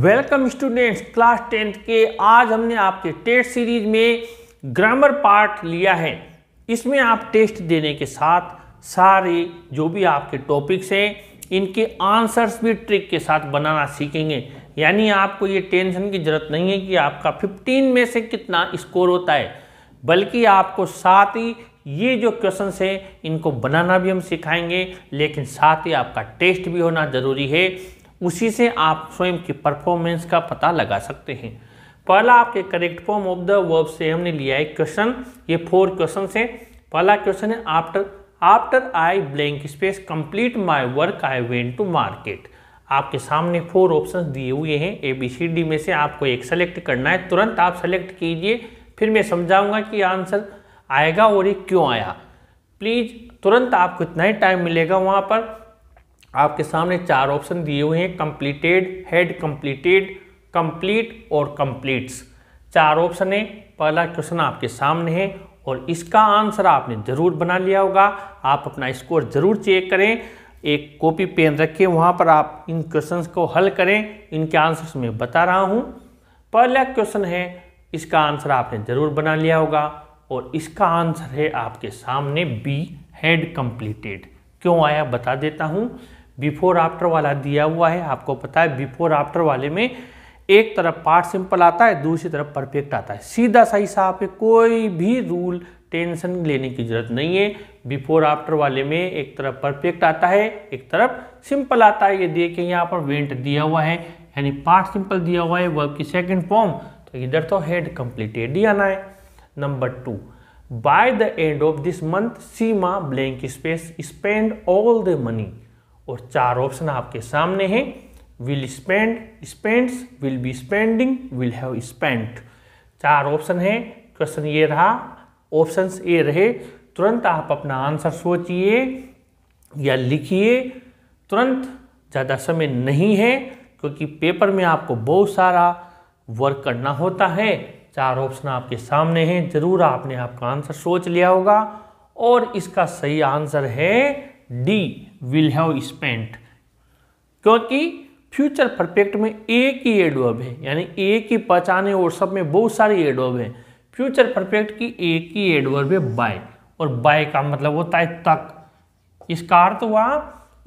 welcome students class tenth के आज हमने आपके टेस्ट सीरीज में ग्रामर पार्ट लिया है इसमें आप टेस्ट देने के साथ सारे जो भी आपके टॉपिक्स हैं इनके आंसर्स भी ट्रिक के साथ बनाना सीखेंगे यानी आपको ये टेंशन की ज़रूरत नहीं है कि आपका 15 में से कितना स्कोर होता है बल्कि आपको साथ ही ये जो क्वेश्चन हैं इनको बनाना भी हम सिखाएंगे लेकिन साथ ही आपका टेस्ट भी होना ज़रूरी है उसी से आप स्वयं की परफॉर्मेंस का पता लगा सकते हैं पहला आपके correct form of the verb से हमने लिया है क्वेश्चन ये फोर क्वेश्चन है पहला क्वेश्चन है after after I blank space complete my work I went to market आपके सामने फोर ऑप्शंस दिए हुए हैं ए बी सी डी में से आपको एक सेलेक्ट करना है तुरंत आप सेलेक्ट कीजिए फिर मैं समझाऊंगा कि आंसर आएगा और ये क्यों आया प्लीज़ तुरंत आपको इतना ही टाइम मिलेगा वहाँ पर आपके सामने चार ऑप्शन दिए हुए हैं कंप्लीटेड हेड कंप्लीटेड कंप्लीट और कंप्लीट्स चार ऑप्शन है पहला क्वेश्चन आपके सामने है और इसका आंसर आपने ज़रूर बना लिया होगा आप अपना स्कोर ज़रूर चेक करें एक कॉपी पेन रखें वहाँ पर आप इन क्वेश्चंस को हल करें इनके आंसर्स मैं बता रहा हूँ पहला क्वेश्चन है इसका आंसर आपने ज़रूर बना लिया होगा और इसका आंसर है आपके सामने बी हेड कंप्लीटेड क्यों आया बता देता हूँ बिफोर आफ्टर वाला दिया हुआ है आपको पता है बिफोर आफ्टर वाले में एक तरफ पार्ट सिंपल आता है दूसरी तरफ परफेक्ट आता है सीधा सही साफ है कोई भी रूल टेंशन लेने की जरूरत नहीं है बिफोर आफ्टर वाले में एक तरफ परफेक्ट आता है एक तरफ सिंपल आता है ये देखिए यहाँ पर वेंट दिया हुआ है यानी पार्ट सिंपल दिया हुआ है वर्ब की सेकंड फॉर्म तो इधर तो हेड कंप्लीटेड ही आना है number two by the end of this month Seema blank space spend all the money और चार ऑप्शन आपके सामने हैं will spend spends will be spending will have spent चार ऑप्शन है क्वेश्चन ये रहा ऑप्शंस ए रहे तुरंत आप अपना आंसर सोचिए या लिखिए तुरंत ज़्यादा समय नहीं है क्योंकि पेपर में आपको बहुत सारा वर्क करना होता है चार ऑप्शन आपके सामने हैं जरूर आपने आपका आंसर सोच लिया होगा और इसका सही आंसर है डी विल हैव स्पेंट क्योंकि फ्यूचर परफेक्ट में एक ही एडवर्ब है यानी एक ही पहचाने और सब में बहुत सारी एडवर्ब है फ्यूचर परफेक्ट की एक ही एडवर्ब है बाय और बाय का मतलब होता है तक इसका अर्थ हुआ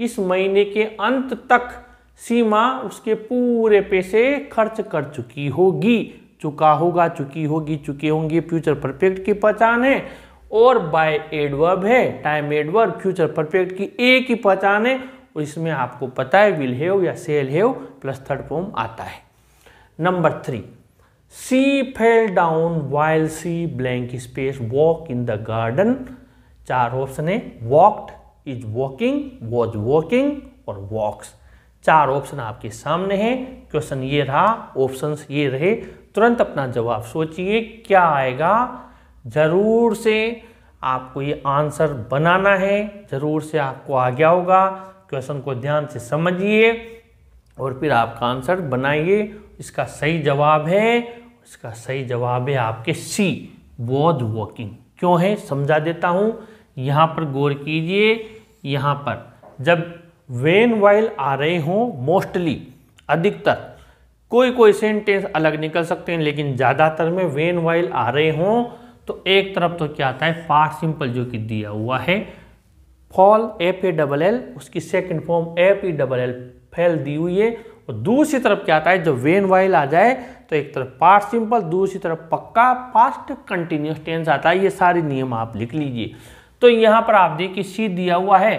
इस महीने के अंत तक सीमा उसके पूरे पैसे खर्च कर चुकी होगी चुका होगा चुकी होगी चुके होंगे फ्यूचर परफेक्ट की पहचान है और बाय एडवर्ब है टाइम एडवर्ब फ्यूचर परफेक्ट की एक ही पहचान है और इसमें आपको पता है विल हैव या shall have plus third form आता है number three she fell down while she blank space walk in the garden चार ऑप्शन है walked is walking was walking और वॉक्स चार ऑप्शन आपके सामने हैं क्वेश्चन ये रहा ऑप्शंस ये रहे तुरंत अपना जवाब सोचिए क्या आएगा ज़रूर से आपको ये आंसर बनाना है ज़रूर से आपको आ गया होगा क्वेश्चन को ध्यान से समझिए और फिर आपका आंसर बनाइए इसका सही जवाब है इसका सही जवाब है आपके सी वॉज वॉकिंग क्यों है समझा देता हूँ यहाँ पर गौर कीजिए यहाँ पर जब वेन वाइल आ रहे हों मोस्टली अधिकतर कोई कोई सेंटेंस अलग निकल सकते हैं लेकिन ज़्यादातर में वेन वाइल आ रहे हों तो एक तरफ तो क्या आता है पार्ट सिंपल जो कि दिया हुआ है fall F A double L उसकी second form F E double L fell दी हुई है और दूसरी तरफ क्या आता है जब वेन वाइल आ जाए तो एक तरफ पार्ट सिंपल दूसरी तरफ पक्का पास्ट कंटिन्यूस टेंस आता है ये सारे नियम आप लिख लीजिए तो यहाँ पर आप देखिए सी दिया हुआ है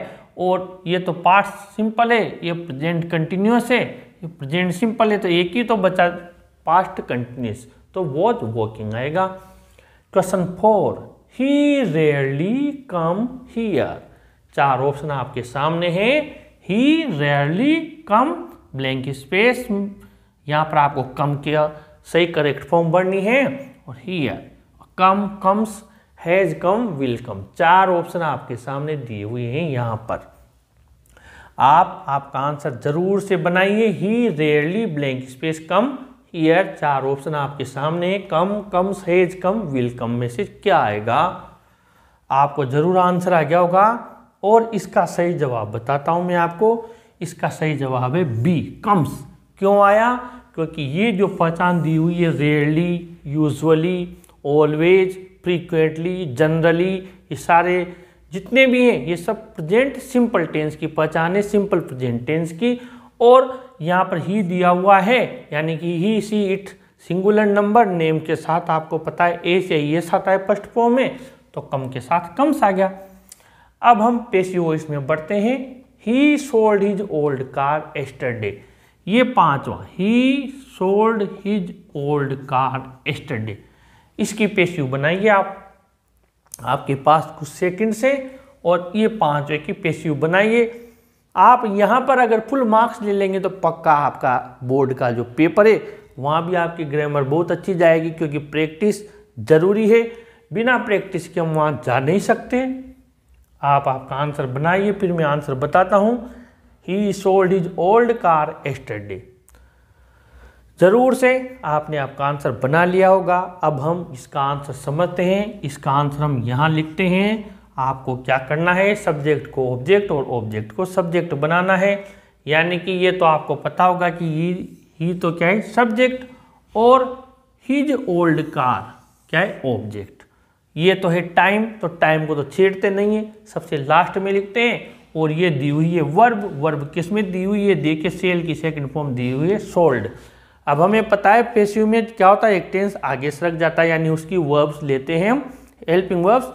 और ये तो पार्ट सिंपल है ये प्रेजेंट कंटिन्यूस है प्रेजेंट सिंपल है तो एक ही तो बचा पास्ट कंटिन्यूस तो वॉज वॉकिंग आएगा question four he rarely come here चार ऑप्शन आपके सामने है he rarely come blank space यहां पर आपको कम किया सही करेक्ट फॉर्म बननी है और here come comes has come will come चार ऑप्शन आपके सामने दिए हुए हैं यहां पर आप आपका आंसर जरूर से बनाइए he rarely blank space come here चार ऑप्शन आपके सामने कम कम सेज कम विल कम में से क्या आएगा आपको जरूर आंसर आ गया होगा और इसका सही जवाब बताता हूं मैं आपको इसका सही जवाब है बी कम्स क्यों आया क्योंकि ये जो पहचान दी हुई है rarely usually always frequently generally ये सारे जितने भी हैं ये सब प्रेजेंट सिंपल टेंस की पहचान है सिंपल प्रेजेंट टेंस की और यहाँ पर ही दिया हुआ है यानी कि he she it singular number name के साथ आपको पता है ए से ये आता है फर्स्ट फॉर्म में तो कम के साथ कम आ गया अब हम पेशियोइस में बढ़ते हैं he sold his old car yesterday ये पांचवा he sold his old car yesterday इसकी पेशियो बनाइए आप आपके पास कुछ सेकंड से और ये पाँच की पेशी बनाइए आप यहाँ पर अगर फुल मार्क्स ले लेंगे तो पक्का आपका बोर्ड का जो पेपर है वहाँ भी आपकी ग्रामर बहुत अच्छी जाएगी क्योंकि प्रैक्टिस ज़रूरी है बिना प्रैक्टिस के हम वहाँ जा नहीं सकते आप आपका आंसर बनाइए फिर मैं आंसर बताता हूँ he sold his old car yesterday ज़रूर से आपने आपका आंसर बना लिया होगा अब हम इसका आंसर समझते हैं इसका आंसर हम यहाँ लिखते हैं आपको क्या करना है सब्जेक्ट को ऑब्जेक्ट और ऑब्जेक्ट को सब्जेक्ट बनाना है यानी कि ये तो आपको पता होगा कि ही ही तो क्या है सब्जेक्ट और हिज ओल्ड कार क्या है ऑब्जेक्ट ये तो है टाइम तो टाइम को तो छेड़ते नहीं है सबसे लास्ट में लिखते हैं और ये दी हुई है वर्ब वर्ब किस में दी हुई है दे के सेल की सेकंड फॉर्म दी हुई है सोल्ड अब हमें पता है पेसिव में क्या होता है एक टेंस आगे सरक जाता है यानी उसकी वर्ब्स लेते हैं हम हेल्पिंग वर्ब्स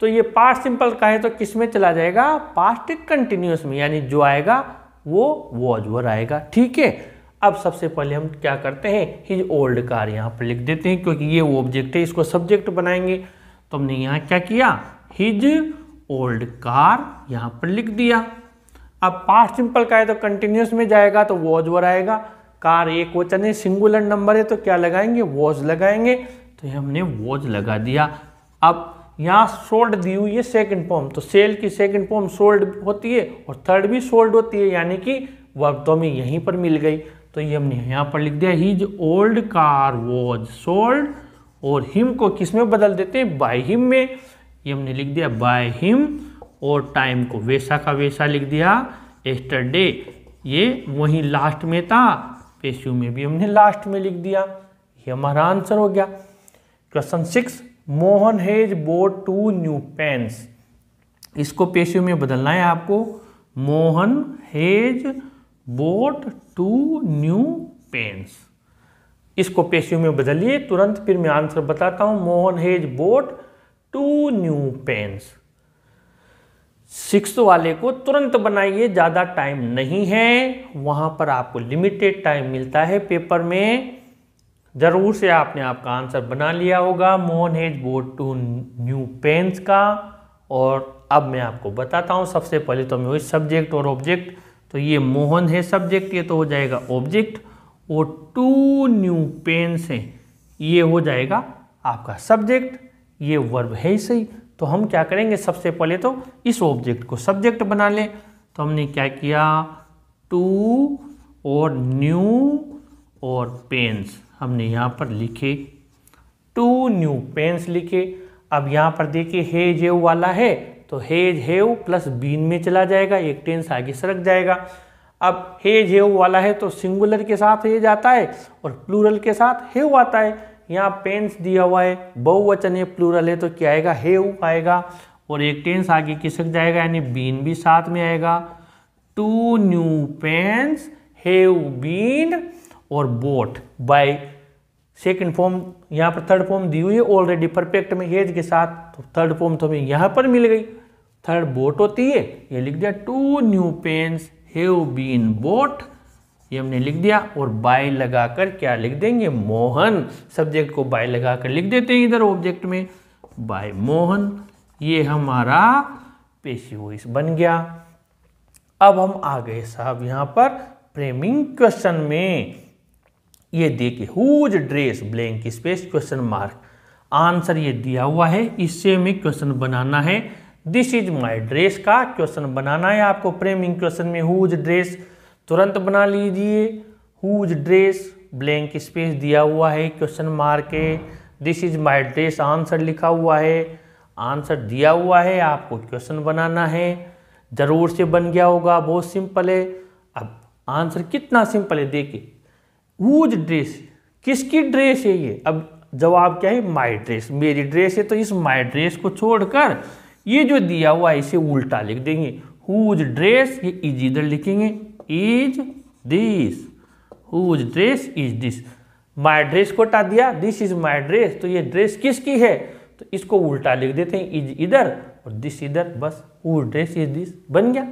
तो ये पास्ट सिंपल का है तो किस में चला जाएगा पास्ट कंटिन्यूस में यानी जो आएगा वो वॉज वर आएगा ठीक है अब सबसे पहले हम क्या करते हैं हिज ओल्ड कार यहाँ पर लिख देते हैं क्योंकि ये वो ऑब्जेक्ट है इसको सब्जेक्ट बनाएंगे तो हमने यहाँ क्या किया हिज ओल्ड कार यहाँ पर लिख दिया अब पास्ट सिंपल का है तो कंटिन्यूस में जाएगा तो वॉज वर आएगा कार एक वचन है सिंगुलर नंबर है तो क्या लगाएंगे वॉज लगाएंगे तो ये हमने वॉज लगा दिया अब यहाँ सोल्ड दी हुई है सेकंड फॉर्म तो सेल की सेकंड फॉर्म सोल्ड होती है और थर्ड भी सोल्ड होती है यानी कि वर्ब तो हमें यहीं पर मिल गई तो ये हमने यहाँ पर लिख दिया his old car was sold और हिम को किस में बदल देते हैं बाय हिम में ये हमने लिख दिया बाय हिम और टाइम को वैसा का वैसा लिख दिया एस्टरडे ये वहीं लास्ट में था पेशियों में भी हमने लास्ट में लिख दिया ये हमारा आंसर हो गया question six Mohan has bought two new pens इसको पेशियों में बदलना है आपको Mohan has bought two new pens इसको पेशियों में बदलिए तुरंत फिर मैं आंसर बताता हूं Mohan has bought two new pens six वाले को तुरंत बनाइए ज़्यादा टाइम नहीं है वहाँ पर आपको लिमिटेड टाइम मिलता है पेपर में ज़रूर से आपने आपका आंसर बना लिया होगा Mohan has bought two new pens का और अब मैं आपको बताता हूँ सबसे पहले तो मैं सब्जेक्ट और ऑब्जेक्ट तो ये मोहन है सब्जेक्ट ये तो हो जाएगा ऑब्जेक्ट और टू न्यू पेंस हैं ये हो जाएगा आपका सब्जेक्ट ये वर्ब है ही सही तो हम क्या करेंगे सबसे पहले तो इस ऑब्जेक्ट को सब्जेक्ट बना लें तो हमने क्या किया टू और न्यू और पेंस हमने यहाँ पर लिखे टू न्यू पेंस लिखे अब यहाँ पर देखिए हेज हेव वाला है तो हेज हेव प्लस बीन में चला जाएगा एक टेंस आगे सरक जाएगा अब हेज हेव वाला है तो सिंगुलर के साथ हेज आता है और प्लूरल के साथ हेव आता है यहाँ पेंस दिया हुआ है बहुवचन है प्लूरल है तो क्या आएगा हे हेव आएगा और एक टेंस आगे किसक जाएगा यानी बीन भी साथ में आएगा two new pens have been और बोट बाय सेकेंड फॉर्म यहाँ पर थर्ड फॉर्म दी हुई है ऑलरेडी परफेक्ट में हेज के साथ तो थर्ड फॉर्म तो हमें यहाँ पर मिल गई थर्ड बोट होती है ये लिख दिया two new pens have been bought ये हमने लिख दिया और बाय लगाकर क्या लिख देंगे मोहन सब्जेक्ट को बाय लगाकर लिख देते हैं इधर ऑब्जेक्ट में बाय मोहन ये हमारा पेशी वॉइस बन गया अब हम आ गए साहब यहां पर फ्रेमिंग क्वेश्चन में ये देखिए whose dress blank space question mark answer ये दिया हुआ है इससे में क्वेश्चन बनाना है दिस इज माई ड्रेस का क्वेश्चन बनाना है आपको फ्रेमिंग क्वेश्चन में हुज ड्रेस तुरंत बना लीजिए हुज ड्रेस ब्लैंक स्पेस दिया हुआ है क्वेश्चन मार्क है this is my dress answer लिखा हुआ है आंसर दिया हुआ है आपको क्वेश्चन बनाना है ज़रूर से बन गया होगा बहुत सिंपल है अब आंसर कितना सिंपल है देखिए हुज ड्रेस किसकी ड्रेस है ये अब जवाब क्या है माई ड्रेस मेरी ड्रेस है तो इस माई ड्रेस को छोड़कर ये जो दिया हुआ है इसे उल्टा लिख देंगे हुज ड्रेस ये इजीधर इधर लिखेंगे is this whose dress is this my dress को हटा दिया दिस इज माय ड्रेस तो ये ड्रेस किसकी है तो इसको उल्टा लिख देते हैं इज इधर और दिस इधर बस वो ड्रेस इज दिस बन गया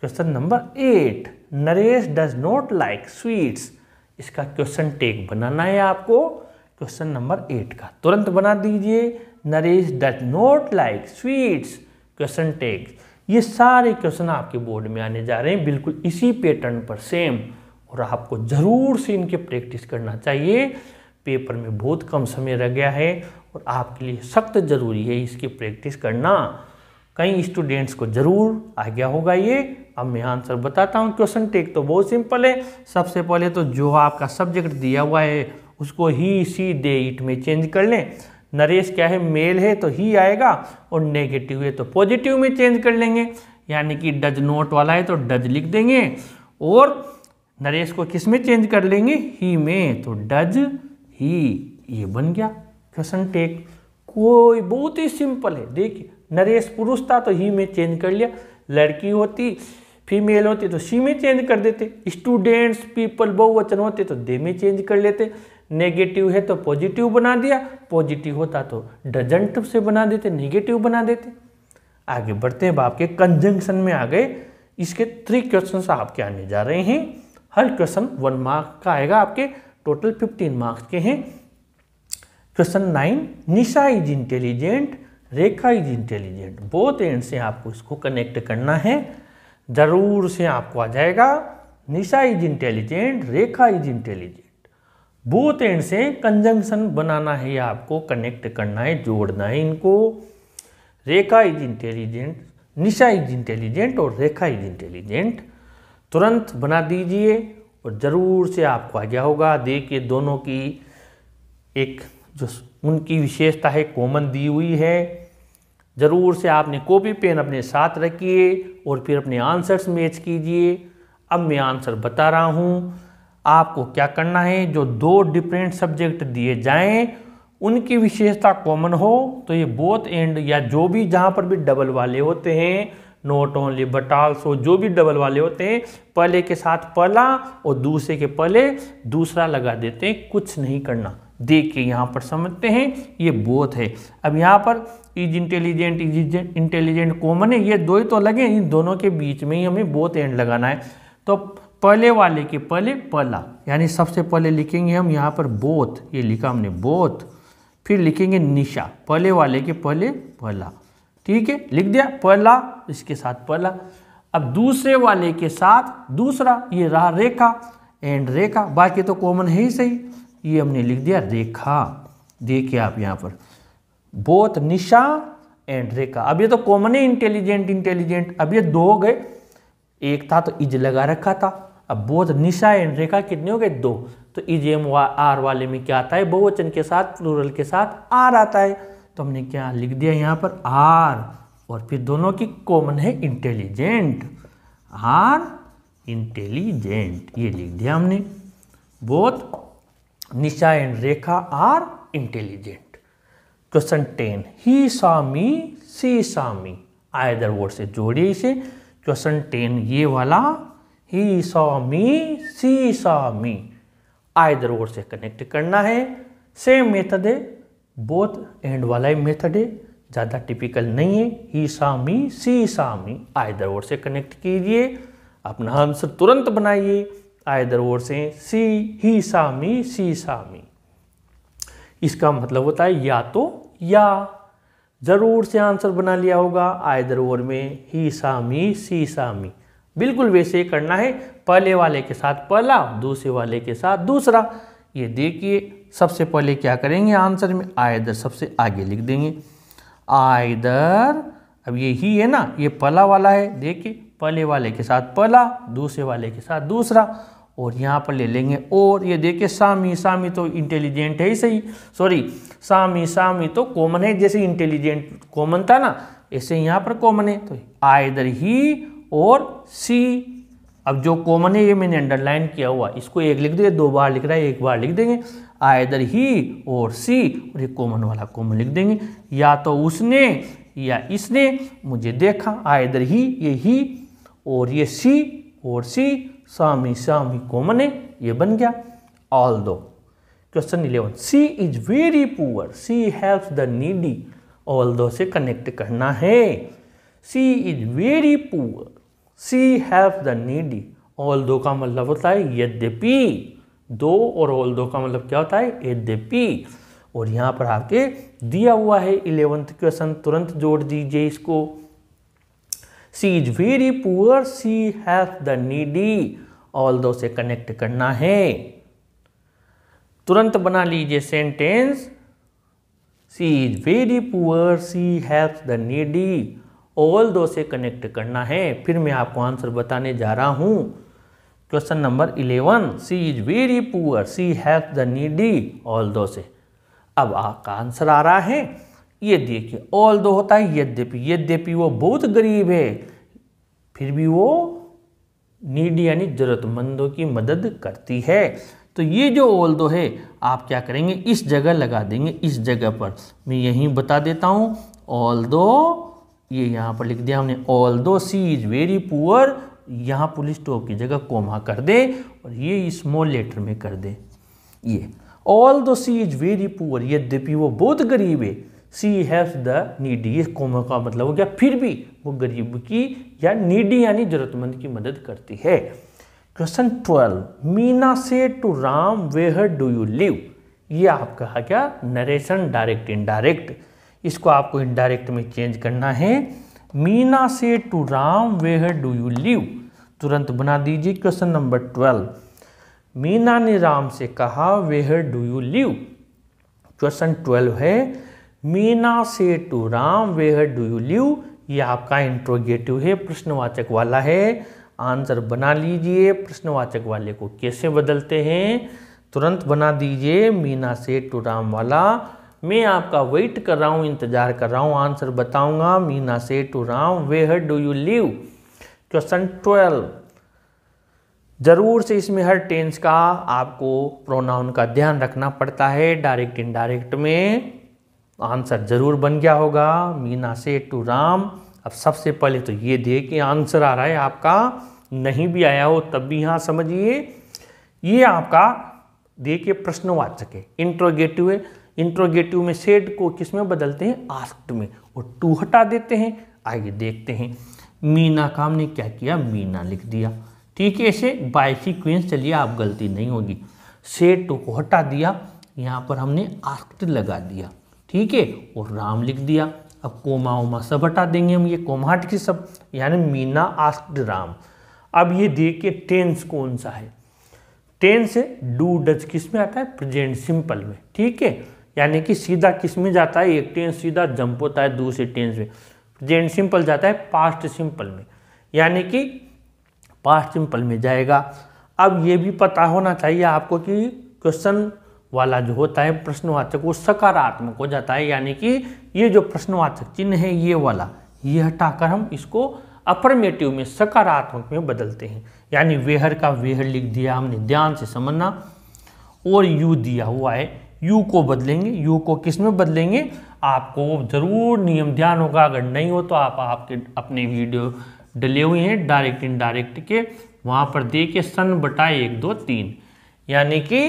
question number eight Naresh does not like sweets इसका क्वेश्चन टेक बनाना है आपको क्वेश्चन नंबर एट का तुरंत बना दीजिए Naresh does not like sweets question tag ये सारे क्वेश्चन आपके बोर्ड में आने जा रहे हैं बिल्कुल इसी पैटर्न पर सेम और आपको ज़रूर से इनके प्रैक्टिस करना चाहिए पेपर में बहुत कम समय रह गया है और आपके लिए सख्त ज़रूरी है इसकी प्रैक्टिस करना कई स्टूडेंट्स को ज़रूर आ गया होगा ये अब मैं आंसर बताता हूँ क्वेश्चन टेक तो बहुत सिंपल है सबसे पहले तो जो आपका सब्जेक्ट दिया हुआ है उसको ही सी दे इट में चेंज कर लें नरेश क्या है मेल है तो ही आएगा और नेगेटिव है तो पॉजिटिव में चेंज कर लेंगे यानी कि डज नोट वाला है तो डज लिख देंगे और नरेश को किस में चेंज कर लेंगे ही में तो डज ही ये बन गया क्वेश्चन टेक कोई बहुत ही सिंपल है देखिए नरेश पुरुष था तो ही में चेंज कर लिया लड़की होती फीमेल होती तो सी में चेंज कर देते स्टूडेंट्स पीपल बहुवचन होते तो दे में चेंज कर लेते नेगेटिव है तो पॉजिटिव बना दिया पॉजिटिव होता तो डजेंट से बना देते नेगेटिव बना देते आगे बढ़ते हैं अब आपके कंजंक्शन में आ गए इसके थ्री क्वेश्चन आपके आने जा रहे हैं हर क्वेश्चन वन मार्क का आएगा आपके टोटल फिफ्टीन मार्क्स के हैं question nine Nisha is intelligent Rekha is intelligent both and से आपको इसको कनेक्ट करना है ज़रूर से आपको आ जाएगा Nisha is intelligent Rekha is intelligent both and से कंजंक्शन बनाना है आपको कनेक्ट करना है जोड़ना है इनको Rekha is intelligent Nisha is intelligent और रेखा इज इंटेलिजेंट तुरंत बना दीजिए और ज़रूर से आपको आ गया होगा देखिए दोनों की एक जो उनकी विशेषता है कॉमन दी हुई है ज़रूर से आपने कॉपी पेन अपने साथ रखिए और फिर अपने आंसर्स मैच कीजिए अब मैं आंसर बता रहा हूँ आपको क्या करना है जो दो डिफरेंट सब्जेक्ट दिए जाएं उनकी विशेषता कॉमन हो तो ये बोथ एंड या जो भी जहाँ पर भी डबल वाले होते हैं नॉट ओनली बट ऑल्सो जो भी डबल वाले होते हैं पहले के साथ पहला और दूसरे के पहले दूसरा लगा देते हैं कुछ नहीं करना देख के यहाँ पर समझते हैं ये बोथ है अब यहाँ पर is intelligent is intelligent common है ये दो ही तो लगे इन दोनों के बीच में ही हमें बोथ एंड लगाना है तो पहले वाले के पहले पला यानी सबसे पहले लिखेंगे हम यहाँ पर बोथ ये लिखा हमने बोथ फिर लिखेंगे निशा पहले वाले के पहले पला ठीक है लिख दिया पला इसके साथ पला अब दूसरे वाले के साथ दूसरा ये रहा रेखा एंड रेखा बाकी तो कॉमन है ही सही ये हमने लिख दिया रेखा देखिए आप यहाँ पर बोथ निशा एंड रेखा अब ये तो कॉमन है इंटेलिजेंट इंटेलिजेंट अब ये दो हो गए एक था तो इज लगा रखा था अब बोध निशा एंड रेखा कितने हो गए दो तो इजीएम एम वा आर वाले में क्या आता है बहुवचन के साथ प्लूरल के साथ आर आता है तो हमने क्या लिख दिया यहाँ पर आर और फिर दोनों की कॉमन है इंटेलिजेंट आर इंटेलिजेंट ये लिख दिया हमने both Nisha and Rekha are intelligent question ten he saw me she saw me either word से जोड़िए इसे क्वेश्चन टेन ये वाला he saw me she saw me either or से कनेक्ट करना है सेम मेथड है बोथ एंड वाला ही मेथड है ज़्यादा टिपिकल नहीं है he saw me she saw me either or से कनेक्ट कीजिए अपना आंसर तुरंत बनाइए आयदर ओर से सी ही सॉ मी सी सॉ मी इसका मतलब होता है या तो या ज़रूर से आंसर बना लिया होगा आयदर ओर में ही सामी सी सामी बिल्कुल वैसे ही करना है पहले वाले के साथ पहला दूसरे वाले के साथ दूसरा ये देखिए सबसे पहले क्या करेंगे आंसर में आयदर सबसे आगे लिख देंगे आयदर अब ये ही है ना ये पहला वाला है देखिए पहले वाले के साथ पहला दूसरे वाले के साथ दूसरा और यहाँ पर ले लेंगे और ये देखिए सामी सामी तो इंटेलिजेंट है ही सही सॉरी सामी सामी तो कॉमन है जैसे इंटेलिजेंट कॉमन था ना ऐसे यहाँ पर कॉमन है तो आयदर ही और सी अब जो कॉमन है ये मैंने अंडरलाइन किया हुआ इसको एक लिख देंगे दो बार लिख रहा है एक बार लिख देंगे आयदर ही और सी और ये कॉमन वाला कॉमन लिख देंगे या तो उसने या इसने मुझे देखा आयदर ही ये ही और ये सी और सी सामी सामी कॉमन है ये बन गया although question eleven she is very poor she help the needy although से कनेक्ट करना है she is very poor she have the needy although का मतलब होता है यद्यपि दो और ऑल दो का मतलब क्या होता है यद्यपि और यहाँ पर आके दिया हुआ है इलेवंथ क्वेश्चन तुरंत जोड़ दीजिए इसको she is very poor she have the needy although से कनेक्ट करना है तुरंत बना लीजिए sentence she is very poor she have the needy although से कनेक्ट करना है फिर मैं आपको आंसर बताने जा रहा हूँ question number eleven she is very poor she have the needy although से अब आपका आंसर आ रहा है ये देखिए ऑल दो होता है यद्यपि यद्यपि वो बहुत गरीब है फिर भी वो नीडी यानी जरूरतमंदों की मदद करती है तो ये जो ओल दो है आप क्या करेंगे इस जगह लगा देंगे इस जगह पर मैं यहीं बता देता हूँ ऑल दो ये यहाँ पर लिख दिया हमने although she is very poor यहाँ पुलिस टॉप की जगह कोमा कर दे और ये स्मॉल लेटर में कर दे ये all although she is very poor यद्यपि वो बहुत गरीब है she have the needy comma का मतलब हो गया फिर भी वो गरीब की या नीडी यानी ज़रूरतमंद की मदद करती है question twelve Meena said to Ram where do you live ये आपका क्या नरेशन डायरेक्ट इनडायरेक्ट इसको आपको इनडायरेक्ट में चेंज करना है Meena said to Ram where do you live तुरंत बना दीजिए क्वेश्चन नंबर ट्वेल्व मीना ने राम से कहा where do you live question twelve है Meena said to Ram where do you live ये आपका इंट्रोगेटिव है प्रश्नवाचक वाला है आंसर बना लीजिए प्रश्नवाचक वाले को कैसे बदलते हैं तुरंत बना दीजिए मीना से टू राम वाला मैं आपका वेट कर रहा हूँ इंतज़ार कर रहा हूँ आंसर बताऊंगा Meena said to Ram where do you live question twelve ज़रूर से इसमें हर टेंस का आपको प्रोनाउन का ध्यान रखना पड़ता है डायरेक्ट इनडायरेक्ट में आंसर ज़रूर बन गया होगा मीना से टू राम अब सबसे पहले तो ये देखिए आंसर आ रहा है आपका नहीं भी आया हो तब भी यहाँ समझिए ये आपका देखिए प्रश्नवाचक है इंट्रोगेटिव है इंट्रोगेटिव में सेड को किस में बदलते हैं आस्क्ड में और टू हटा देते हैं आगे देखते हैं मीना काम ने क्या किया मीना लिख दिया ठीक है ऐसे बाई क्वेंस चलिए आप गलती नहीं होगी सेड टू को हटा दिया यहाँ पर हमने आस्क्ड लगा दिया ठीक है और राम लिख दिया अब कोमा ओमा सब हटा देंगे हम ये कोमाट के सब यानी मीना आस्क्ड राम अब ये देखिए टेंस कौन सा है टेंस डू डज किस में आता है प्रेजेंट सिंपल में ठीक है यानी कि सीधा किस में जाता है एक टेंस सीधा जंप होता है दूसरे टेंस में प्रेजेंट सिंपल जाता है पास्ट सिंपल में यानी कि पास्ट सिंपल में जाएगा अब ये भी पता होना चाहिए आपको कि क्वेश्चन वाला जो होता है प्रश्नवाचक वो सकारात्मक हो जाता है यानी कि ये जो प्रश्नवाचक चिन्ह है ये वाला ये हटाकर हम इसको अफर्मेटिव में सकारात्मक में बदलते हैं यानी वेहर का वेहर लिख दिया हमने ध्यान से समझना और यू दिया हुआ है यू को बदलेंगे यू को किस में बदलेंगे आपको ज़रूर नियम ध्यान होगा अगर नहीं हो तो आप आपके अपने वीडियो डले हुए हैं डायरेक्ट इनडायरेक्ट के वहाँ पर दे के सन बटा एक दो तीन यानी कि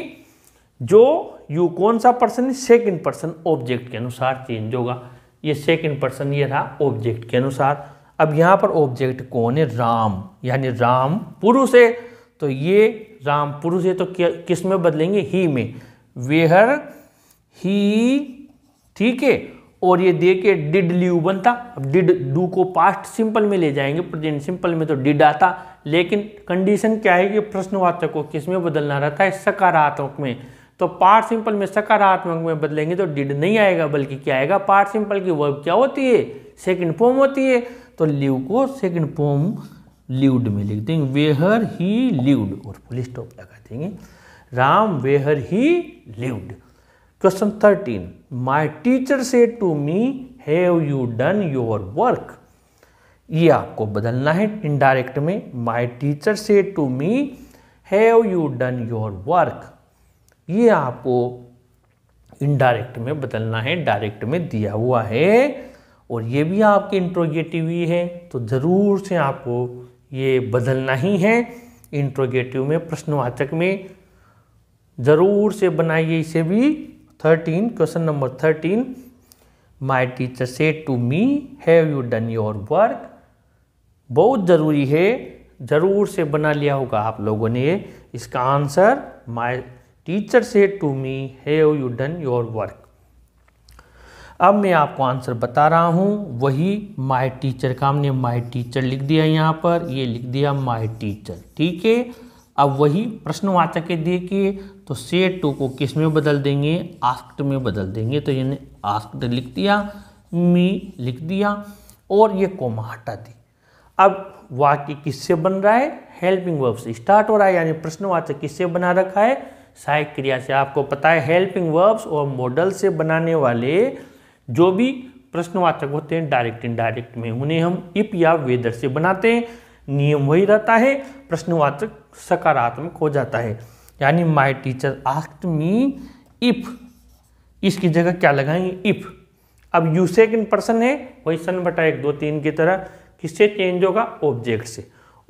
जो यू कौन सा पर्सन सेकेंड पर्सन ऑब्जेक्ट के अनुसार चेंज होगा ये सेकेंड पर्सन ये रहा ऑब्जेक्ट के अनुसार अब यहाँ पर ऑब्जेक्ट कौन है राम यानी राम पुरुष है तो ये राम पुरुष है तो किस में बदलेंगे ही में वेहर ही ठीक है और ये दे के डिड ल्यू बनता अब डिड डू को पास्ट सिंपल में ले जाएंगे प्रेजेंट सिंपल में तो डिड आता लेकिन कंडीशन क्या है कि प्रश्नवाचक को किस में बदलना रहता है सकारात्मक में तो पार्ट सिंपल में सकारात्मक में बदलेंगे तो डिड नहीं आएगा बल्कि क्या आएगा पार्ट सिंपल की वर्ब क्या होती है सेकंड फॉर्म होती है तो लिव को सेकंड फॉर्म ल्यूड में लिख देंगे वेहर ही ल्यूड और फुल स्टॉप लगा देंगे Ram where he lived question thirteen my teacher said to me have you done your work ये आपको बदलना है इनडायरेक्ट में my teacher said to me have you done your work ये आपको इनडायरेक्ट में बदलना है डायरेक्ट में दिया हुआ है और ये भी आपके इंट्रोगेटिव ही है तो ज़रूर से आपको ये बदलना ही है इंट्रोगेटिव में प्रश्नवाचक में ज़रूर से बनाइए इसे भी thirteen question number thirteen my teacher said to me have you done your work बहुत ज़रूरी है ज़रूर से बना लिया होगा आप लोगों ने इसका answer my teacher said to me have you done your work अब मैं आपको आंसर बता रहा हूं वही माई टीचर का हमने माई टीचर लिख दिया यहाँ पर ये लिख दिया माई टीचर ठीक है अब वही प्रश्नवाचक देखिए तो से टू को किस में बदल देंगे आस्क्ड में बदल देंगे तो यानी आस्क्ड लिख दिया मी लिख दिया और ये कोमा हटा दी अब वाक्य किससे बन रहा है हेल्पिंग वर्ब से स्टार्ट हो रहा है यानी प्रश्नवाचक किससे बना रखा है सहायक क्रिया से आपको पता है हेल्पिंग वर्ब्स और मॉडल से बनाने वाले जो भी प्रश्नवाचक होते हैं डायरेक्ट इनडायरेक्ट में उन्हें हम इप या वेदर से बनाते हैं नियम वही रहता है प्रश्नवाचक सकारात्मक हो जाता है यानी my teacher asked me if इसकी जगह क्या लगाएंगे इफ़ अब यू सेकंड पर्सन है वही सन बटा एक दो तीन की तरह किससे चेंज होगा ऑब्जेक्ट से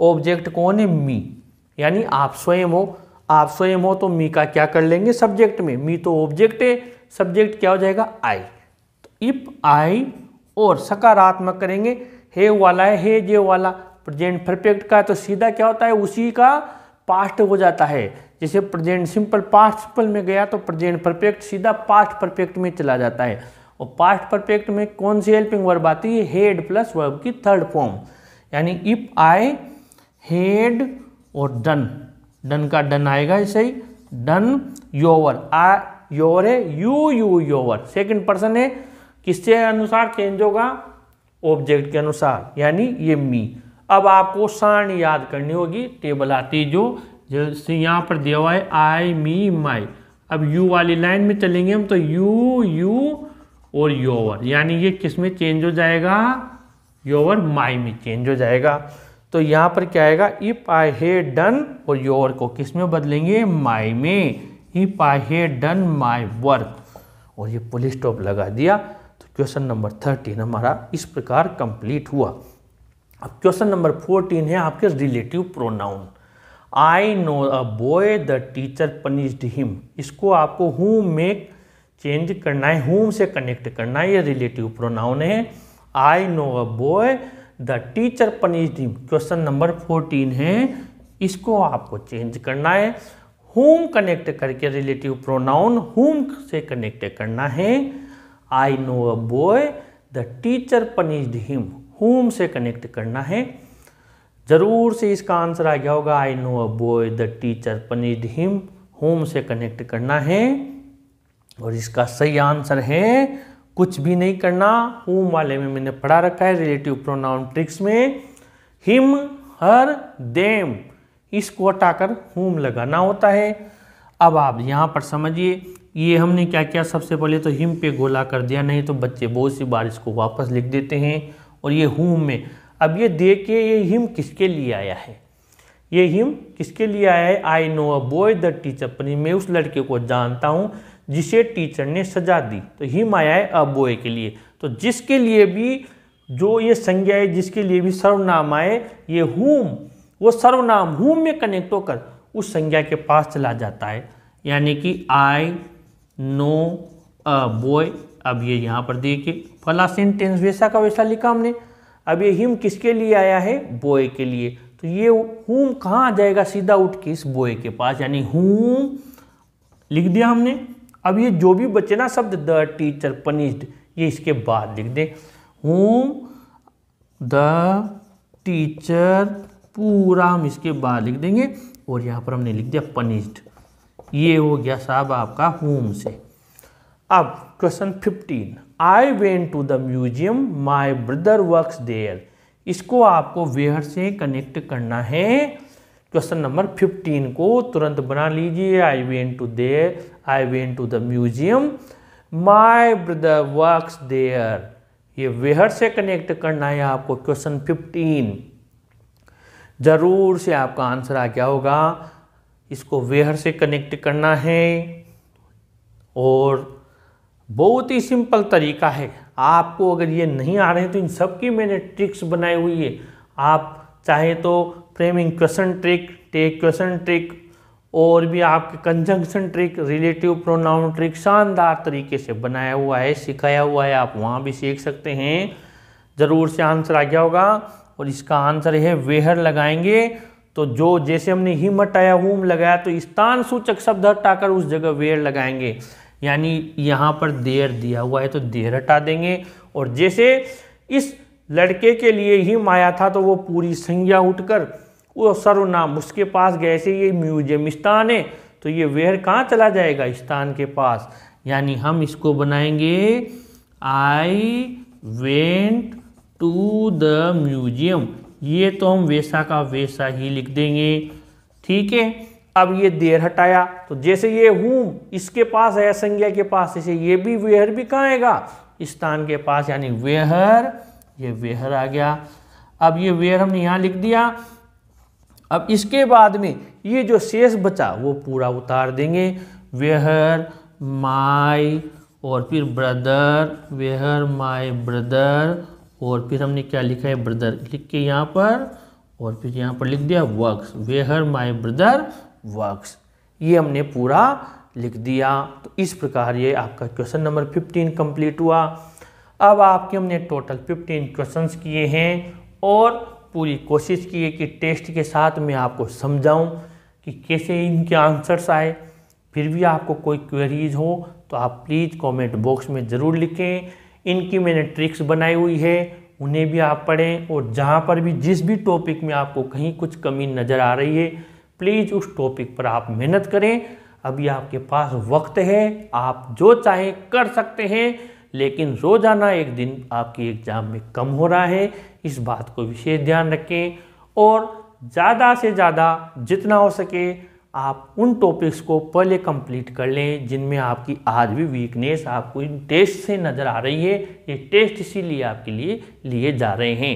ऑब्जेक्ट कौन है मी यानी आप स्वयं हो आप स्वयं हो तो मी का क्या कर लेंगे सब्जेक्ट में मी तो ऑब्जेक्ट है सब्जेक्ट क्या हो जाएगा आई तो इफ आई और सकारात्मक करेंगे हे वाला है हे जे वाला प्रेजेंट परफेक्ट का तो सीधा क्या होता है उसी का पास्ट हो जाता है जैसे प्रेजेंट सिंपल पास्ट सिंपल में गया तो प्रेजेंट परफेक्ट सीधा पास्ट परफेक्ट में चला जाता है और पास्ट परफेक्ट में कौन सी हेल्पिंग वर्ब आती है हेड प्लस वर्ब की थर्ड फॉर्म यानी इफ आई हेड और डन डन का डन आएगा ऐसे ही डन योवर आ योर है you you your second person है किसके अनुसार चेंज होगा ऑब्जेक्ट के अनुसार यानी ये मी अब आपको सारणी याद करनी होगी टेबल आती जो जैसे यहाँ पर दिया हुआ है आई मी माई अब यू वाली लाइन में चलेंगे हम तो यू यू और योवर यानी ये किस में चेंज हो जाएगा योवर माई में चेंज हो जाएगा तो यहाँ पर क्या आएगा इफ आई हे डन और योर को किस में बदलेंगे माई में if I had done my work और ये पुलिस स्टॉप लगा दिया तो क्वेश्चन नंबर थर्टीन हमारा इस प्रकार कंप्लीट हुआ अब क्वेश्चन नंबर फोर्टीन है आपके relative pronoun I know a boy the teacher punished him इसको आपको हुम में चेंज करना है हुम से कनेक्ट करना है ये रिलेटिव प्रोनाउन है I know a boy the teacher punished him question number fourteen है इसको आपको चेंज करना है होम कनेक्ट करके रिलेटिव प्रोनाउन होम से कनेक्ट करना है I know a boy the teacher punished him whom से कनेक्ट करना है ज़रूर से इसका आंसर आ गया होगा I know a boy the teacher punished him whom से कनेक्ट करना है और इसका सही आंसर है कुछ भी नहीं करना होम वाले में मैंने पढ़ा रखा है रिलेटिव प्रोनाउन ट्रिक्स में हिम हर देम इसको हटाकर होम लगाना होता है अब आप यहाँ पर समझिए ये हमने क्या किया सबसे पहले तो हिम पे गोला कर दिया नहीं तो बच्चे बहुत सी बार इसको वापस लिख देते हैं और ये होम में अब ये देखिए ये हिम किसके लिए आया है ये हिम किसके लिए आया है I know a boy the teacher पर मैं उस लड़के को जानता हूँ जिसे टीचर ने सजा दी तो हिम आया है अ बॉय के लिए तो जिसके लिए भी जो ये संज्ञा है जिसके लिए भी सर्वनाम आए ये हुम वो सर्वनाम हुम में कनेक्ट होकर उस संज्ञा के पास चला जाता है यानी कि आई नो अ बॉय अब ये यहाँ पर देखिए फला सेंटेंस वैसा का वैसा लिखा हमने अब ये हिम किसके लिए आया है बोए के लिए तो ये हुम कहाँ आ जाएगा सीधा उठ के इस बोय के पास यानी हुम लिख दिया हमने अब ये जो भी बचे ना शब्द द टीचर पनिश्ड ये इसके बाद लिख दे हुम द टीचर पूरा हम इसके बाद लिख देंगे और यहाँ पर हमने लिख दिया पनिश्ड ये हो गया साहब आपका होम से अब question fifteen I went to the museum my brother work there इसको आपको वेयर से कनेक्ट करना है क्वेश्चन नंबर फिफ्टीन को तुरंत बना लीजिए I went to there I went to the museum my brother work there ये वेहर से कनेक्ट करना है आपको क्वेश्चन फिफ्टीन ज़रूर से आपका आंसर आ गया होगा इसको वेहर से कनेक्ट करना है और बहुत ही सिंपल तरीका है आपको अगर ये नहीं आ रहे हैं तो इन सब की मैंने ट्रिक्स बनाई हुई है आप चाहे तो framing question trick tag question trick और भी आपके conjunction trick relative pronoun trick शानदार तरीके से बनाया हुआ है सिखाया हुआ है आप वहाँ भी सीख सकते हैं ज़रूर से आंसर आ गया होगा और इसका आंसर है वेहर लगाएंगे तो जो जैसे हमने हिम हटाया हुम लगाया तो स्थान सूचक शब्द हटाकर उस जगह वेयर लगाएंगे यानी यहाँ पर देर दिया हुआ है तो देर हटा देंगे और जैसे इस लड़के के लिए ही माया था तो वो पूरी संज्ञा उठकर वो सर्वनाम उसके पास गए से ये म्यूजियम स्थान है तो ये वेहर कहाँ चला जाएगा स्थान के पास यानी हम इसको बनाएंगे I went to the museum ये तो हम वैसा का वैसा ही लिख देंगे ठीक है अब ये देर हटाया तो जैसे ये हूम इसके पास है संज्ञा के पास ऐसे ये भी वेहर भी कहाँ आएगा स्थान के पास यानी वेहर ये वेहर आ गया अब ये वेहर हमने यहाँ लिख दिया अब इसके बाद में ये जो शेष बचा वो पूरा उतार देंगे वेहर माई और फिर ब्रदर वेहर माई ब्रदर और फिर हमने क्या लिखा है ब्रदर लिख के यहाँ पर और फिर यहाँ पर लिख दिया works where my brother works ये हमने पूरा लिख दिया तो इस प्रकार ये आपका क्वेश्चन नंबर फिफ्टीन कंप्लीट हुआ अब आपके हमने टोटल फिफ्टीन क्वेश्चंस किए हैं और पूरी कोशिश की है कि टेस्ट के साथ मैं आपको समझाऊं कि कैसे इनके आंसर्स आए फिर भी आपको कोई क्वेरीज हो तो आप प्लीज़ कमेंट बॉक्स में ज़रूर लिखें इनकी मैंने ट्रिक्स बनाई हुई है उन्हें भी आप पढ़ें और जहाँ पर भी जिस भी टॉपिक में आपको कहीं कुछ कमी नज़र आ रही है प्लीज़ उस टॉपिक पर आप मेहनत करें अभी आपके पास वक्त है आप जो चाहें कर सकते हैं लेकिन रोज़ाना एक दिन आपकी एग्ज़ाम में कम हो रहा है इस बात को विशेष ध्यान रखें और ज़्यादा से ज़्यादा जितना हो सके आप उन टॉपिक्स को पहले कंप्लीट कर लें जिनमें आपकी आज भी वीकनेस आपको इन टेस्ट से नज़र आ रही है ये टेस्ट इसीलिए आपके लिए लिए जा रहे हैं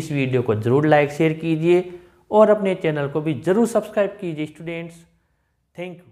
इस वीडियो को ज़रूर लाइक शेयर कीजिए और अपने चैनल को भी ज़रूर सब्सक्राइब कीजिए स्टूडेंट्स थैंक यू